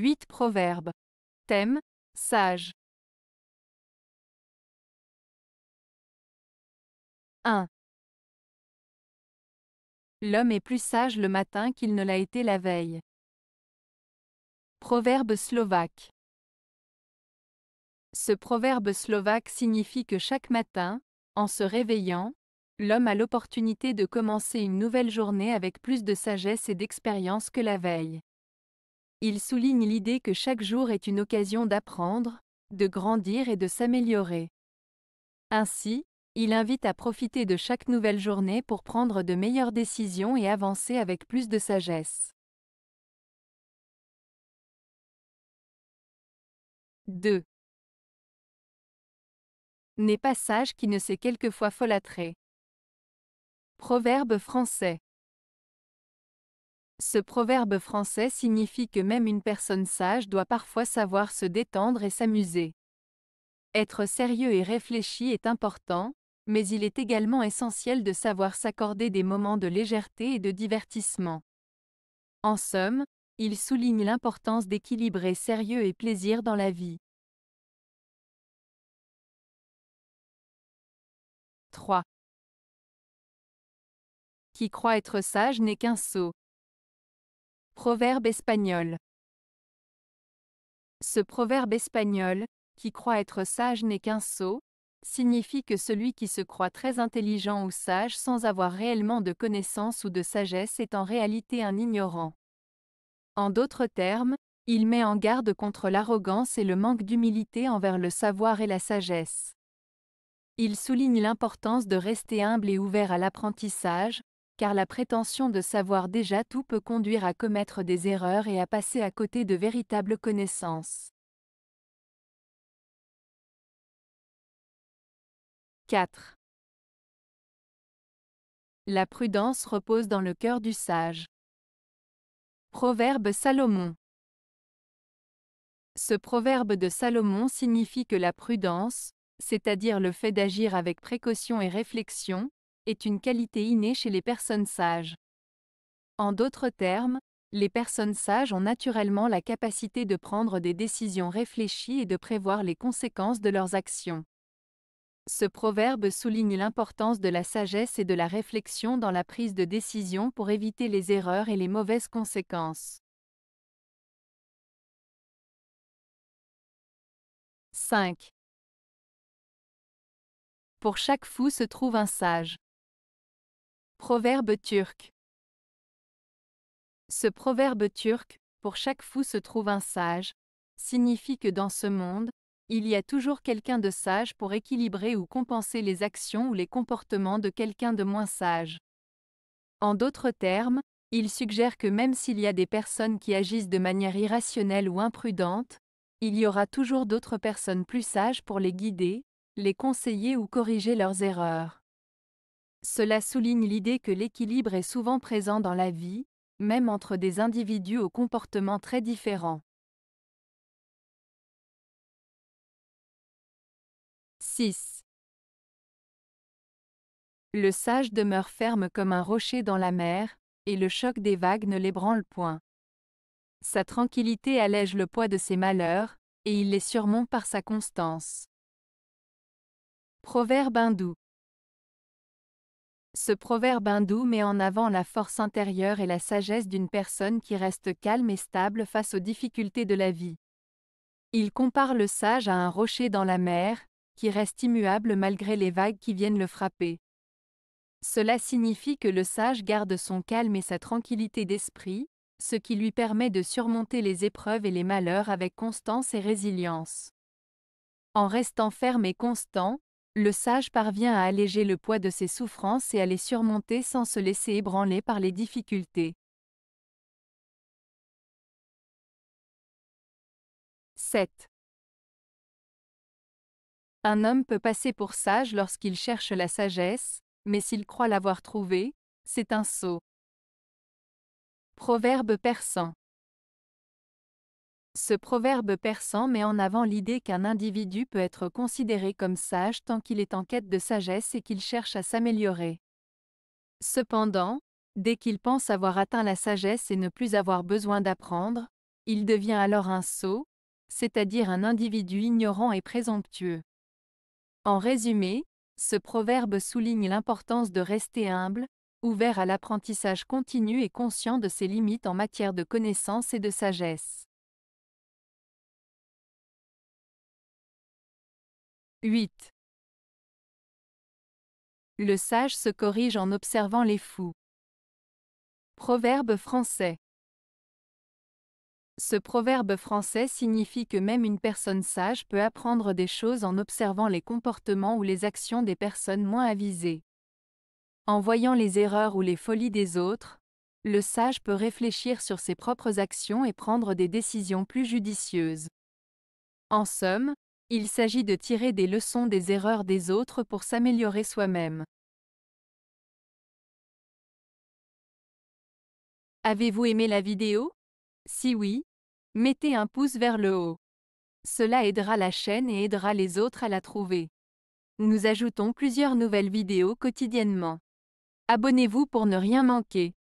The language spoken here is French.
8 Proverbes. Thème Sage. 1. L'homme est plus sage le matin qu'il ne l'a été la veille. Proverbe slovaque. Ce proverbe slovaque signifie que chaque matin, en se réveillant, l'homme a l'opportunité de commencer une nouvelle journée avec plus de sagesse et d'expérience que la veille. Il souligne l'idée que chaque jour est une occasion d'apprendre, de grandir et de s'améliorer. Ainsi, il invite à profiter de chaque nouvelle journée pour prendre de meilleures décisions et avancer avec plus de sagesse. 2. N'est pas sage qui ne s'est quelquefois folâtré. Proverbe français. Ce proverbe français signifie que même une personne sage doit parfois savoir se détendre et s'amuser. Être sérieux et réfléchi est important, mais il est également essentiel de savoir s'accorder des moments de légèreté et de divertissement. En somme, il souligne l'importance d'équilibrer sérieux et plaisir dans la vie. 3. Qui croit être sage n'est qu'un sot. Proverbe espagnol. Ce proverbe espagnol, qui croit être sage n'est qu'un sot, signifie que celui qui se croit très intelligent ou sage sans avoir réellement de connaissances ou de sagesse est en réalité un ignorant. En d'autres termes, il met en garde contre l'arrogance et le manque d'humilité envers le savoir et la sagesse. Il souligne l'importance de rester humble et ouvert à l'apprentissage, car la prétention de savoir déjà tout peut conduire à commettre des erreurs et à passer à côté de véritables connaissances. 4. La prudence repose dans le cœur du sage. Proverbe Salomon Ce proverbe de Salomon signifie que la prudence, c'est-à-dire le fait d'agir avec précaution et réflexion, est une qualité innée chez les personnes sages. En d'autres termes, les personnes sages ont naturellement la capacité de prendre des décisions réfléchies et de prévoir les conséquences de leurs actions. Ce proverbe souligne l'importance de la sagesse et de la réflexion dans la prise de décision pour éviter les erreurs et les mauvaises conséquences. 5. Pour chaque fou se trouve un sage. Proverbe turc. Ce proverbe turc, pour chaque fou se trouve un sage, signifie que dans ce monde, il y a toujours quelqu'un de sage pour équilibrer ou compenser les actions ou les comportements de quelqu'un de moins sage. En d'autres termes, il suggère que même s'il y a des personnes qui agissent de manière irrationnelle ou imprudente, il y aura toujours d'autres personnes plus sages pour les guider, les conseiller ou corriger leurs erreurs. Cela souligne l'idée que l'équilibre est souvent présent dans la vie, même entre des individus aux comportements très différents. 6. Le sage demeure ferme comme un rocher dans la mer, et le choc des vagues ne l'ébranle point. Sa tranquillité allège le poids de ses malheurs, et il les surmonte par sa constance. Proverbe hindou. Ce proverbe hindou met en avant la force intérieure et la sagesse d'une personne qui reste calme et stable face aux difficultés de la vie. Il compare le sage à un rocher dans la mer, qui reste immuable malgré les vagues qui viennent le frapper. Cela signifie que le sage garde son calme et sa tranquillité d'esprit, ce qui lui permet de surmonter les épreuves et les malheurs avec constance et résilience. En restant ferme et constant, le sage parvient à alléger le poids de ses souffrances et à les surmonter sans se laisser ébranler par les difficultés. 7. Un homme peut passer pour sage lorsqu'il cherche la sagesse, mais s'il croit l'avoir trouvée, c'est un sot. Proverbe persan. Ce proverbe persan met en avant l'idée qu'un individu peut être considéré comme sage tant qu'il est en quête de sagesse et qu'il cherche à s'améliorer. Cependant, dès qu'il pense avoir atteint la sagesse et ne plus avoir besoin d'apprendre, il devient alors un sot, c'est-à-dire un individu ignorant et présomptueux. En résumé, ce proverbe souligne l'importance de rester humble, ouvert à l'apprentissage continu et conscient de ses limites en matière de connaissance et de sagesse. 8. Le sage se corrige en observant les fous. Proverbe français. Ce proverbe français signifie que même une personne sage peut apprendre des choses en observant les comportements ou les actions des personnes moins avisées. En voyant les erreurs ou les folies des autres, le sage peut réfléchir sur ses propres actions et prendre des décisions plus judicieuses. En somme, il s'agit de tirer des leçons des erreurs des autres pour s'améliorer soi-même. Avez-vous aimé la vidéo Si oui, mettez un pouce vers le haut. Cela aidera la chaîne et aidera les autres à la trouver. Nous ajoutons plusieurs nouvelles vidéos quotidiennement. Abonnez-vous pour ne rien manquer.